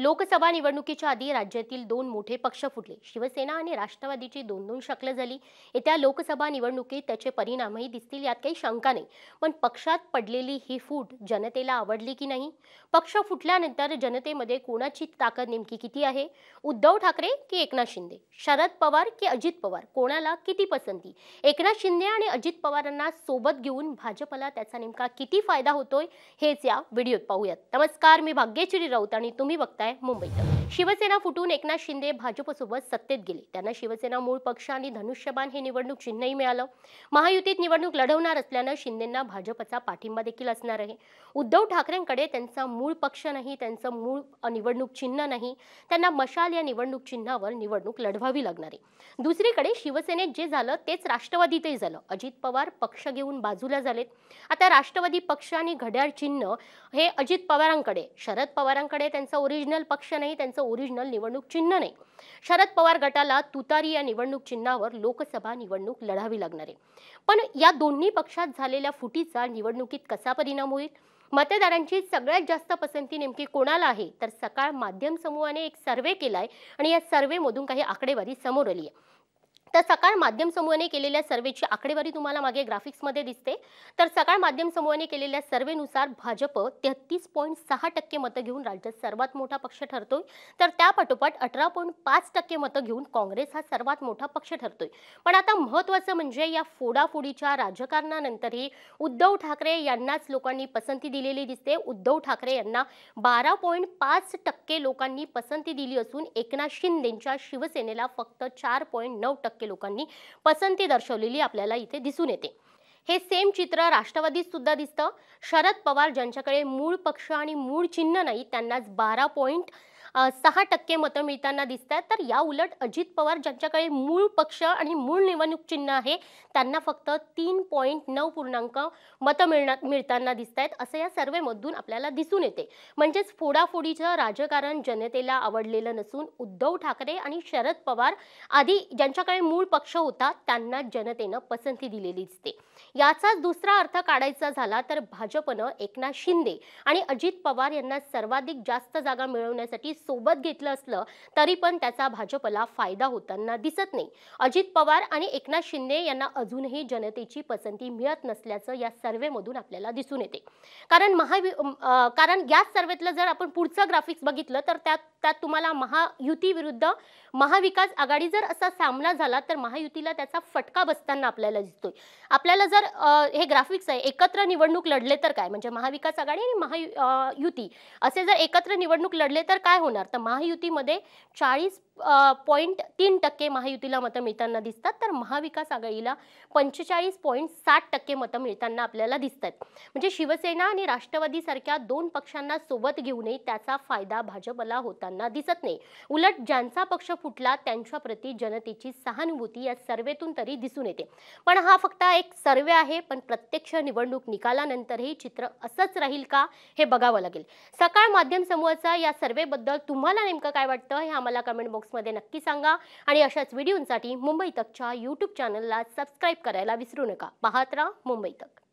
लोकसभा निवडणुकीच्या आधी राज्यातील दोन मोठे पक्ष फुटले शिवसेना आणि राष्ट्रवादीची दोन दोन शकलं झाली येत्या लोकसभा निवडणुकीत त्याचे परिणामही दिसतील यात काही शंका नाही पण पक्षात पडलेली ही फूट जनतेला आवडली की नाही पक्ष फुटल्यानंतर जनतेमध्ये कोणाची ताकद नेमकी किती आहे उद्धव ठाकरे की एकनाथ शिंदे शरद पवार की अजित पवार कोणाला किती पसंती एकनाथ शिंदे आणि अजित पवारांना सोबत घेऊन भाजपला त्याचा नेमका किती फायदा होतोय हेच या व्हिडिओत पाहूयात नमस्कार मी भाग्यश्री राऊत आणि तुम्ही बघताय आहे मुंबईत शिवसेना फुटून एकनाथ शिंदे भाजपसोबत सत्तेत गेले त्यांना शिवसेना मूळ पक्ष आणि धनुष्यबाण हे निवडणूक चिन्हही मिळालं महायुतीत निवडणूक लढवणार असल्यानं शिंदेंना भाजपचा पाठिंबा देखील असणार आहे उद्धव ठाकरेंकडे त्यांचा मूळ पक्ष नाही त्यांचं मूळ निवडणूक चिन्ह नाही त्यांना मशाल या निवडणूक चिन्हावर निवडणूक लढवावी लागणार आहे दुसरीकडे शिवसेनेत जे झालं तेच राष्ट्रवादीतही झालं अजित पवार पक्ष घेऊन बाजूला झालेत आता राष्ट्रवादी पक्ष आणि घड्याळ चिन्ह हे अजित पवारांकडे शरद पवारांकडे त्यांचं ओरिजिनल ओरिजिनल पक्ष नाही त्यांचं ओरिजिनल निवडणूक चिन्ह नाही शरद पवार गटाला तुतारी या निवडणूक चिन्हावर लोकसभा निवडणूक लढावी लागणार आहे पण या दोन्ही पक्षात झालेल्या फुटीचा निवडणुकीत कसा परिणाम होईल मतदारांची सगळ्यात जास्त पसंती नेमकी कोणाला आहे तर सकाळ माध्यम समूहाने एक सर्वे केलाय आणि या सर्वेमधून काही आकडेवारी समोर आली आहे तर सकाळ माध्यम समूहाने केलेल्या सर्वेची आकडेवारी तुम्हाला मागे ग्राफिक्समध्ये दिसते तर सकाळ माध्यम समूहाने केलेल्या सर्वेनुसार भाजप तेहत्तीस पॉईंट सहा टक्के मतं घेऊन राज्यात सर्वात मोठा पक्ष ठरतोय तर त्या पाठोपाठ अठरा पॉईंट पाच टक्के मतं घेऊन काँग्रेस हा सर्वात मोठा पक्ष ठरतोय पण आता महत्त्वाचं म्हणजे या फोडाफोडीच्या राजकारणानंतरही उद्धव ठाकरे यांनाच लोकांनी पसंती दिलेली दिसते उद्धव ठाकरे यांना बारा पॉईंट पाच टक्के लोकांनी पसंती दिली असून एकनाथ शिंदेंच्या शिवसेनेला फक्त चार पॉईंट नऊ टक्के टक्के लोकांनी पसंती दर्शवलेली आपल्याला इथे दिसून येते हे सेम चित्र राष्ट्रवादीत सुद्धा दिसतं शरद पवार ज्यांच्याकडे मूळ पक्ष आणि मूळ चिन्ह नाही त्यांनाच बारा पॉईंट सहा टक्के मतं मिळताना दिसत आहेत तर या उलट अजित पवार ज्यांच्याकडे मूळ पक्ष आणि मूळ निवडणूक चिन्ह आहे त्यांना फक्त तीन पॉईंट नऊ पूर्णांक मतं मिळणार मिळताना दिसत आहेत असं या सर्वेमधून आपल्याला दिसून येते म्हणजेच फोडाफोडीचं राजकारण जनतेला आवडलेलं नसून उद्धव ठाकरे आणि शरद पवार आधी ज्यांच्याकडे मूळ पक्ष होता त्यांना जनतेनं पसंती दिलेली दिसते याचाच दुसरा अर्थ काढायचा झाला तर भाजपनं एकनाथ शिंदे आणि अजित पवार यांना सर्वाधिक जास्त जागा मिळवण्यासाठी सोबत घेतलं असलं तरी पण त्याचा भाजपला फायदा होताना दिसत नाही अजित पवार आणि एकनाथ शिंदे यांना अजूनही जनतेची पसंती मिळत नसल्याचं या सर्वेमधून आपल्याला दिसून येते कारण महा कारण याच सर्वेतलं जर आपण पुढचं ग्राफिक्स बघितलं तर त्यात त्यात तुम्हाला महायुती विरुद्ध महाविकास आघाडी जर असा सामना झाला तर महायुतीला त्याचा फटका बसताना आपल्याला दिसतोय आपल्याला जर हे ग्राफिक्स आहे एकत्र निवडणूक लढले तर काय म्हणजे महाविकास आघाडी आणि महायुती असे जर एकत्र निवडणूक लढले तर काय होणार तर महायुतीमध्ये चाळीस पॉईंट तीन टक्के महायुतीला मतं मिळताना दिसतात तर महाविकास आघाडीला पंचेचाळीस पॉईंट साठ टक्के मतं मिळताना आपल्याला दिसत आहेत म्हणजे शिवसेना आणि राष्ट्रवादीसारख्या दोन पक्षांना सोबत घेऊनही त्याचा फायदा भाजपला होताना दिसत नाही उलट ज्यांचा पक्ष फुटला त्यांच्याप्रती जनतेची सहानुभूती या सर्वेतून तरी दिसून येते पण हा फक्त एक सर्वे आहे पण प्रत्यक्ष निवडणूक निकालानंतरही चित्र असंच राहील का हे बघावं लागेल सकाळ माध्यम समूहाचा या सर्वेबद्दल तुम्हाला नेमकं काय वाटतं हे आम्हाला कमेंट बॉक्स मध्ये नक्की सांगा आणि अशाच व्हिडिओंसाठी मुंबई तकच्या यूट्यूब चॅनलला सबस्क्राईब करायला विसरू नका पाहत मुंबई तक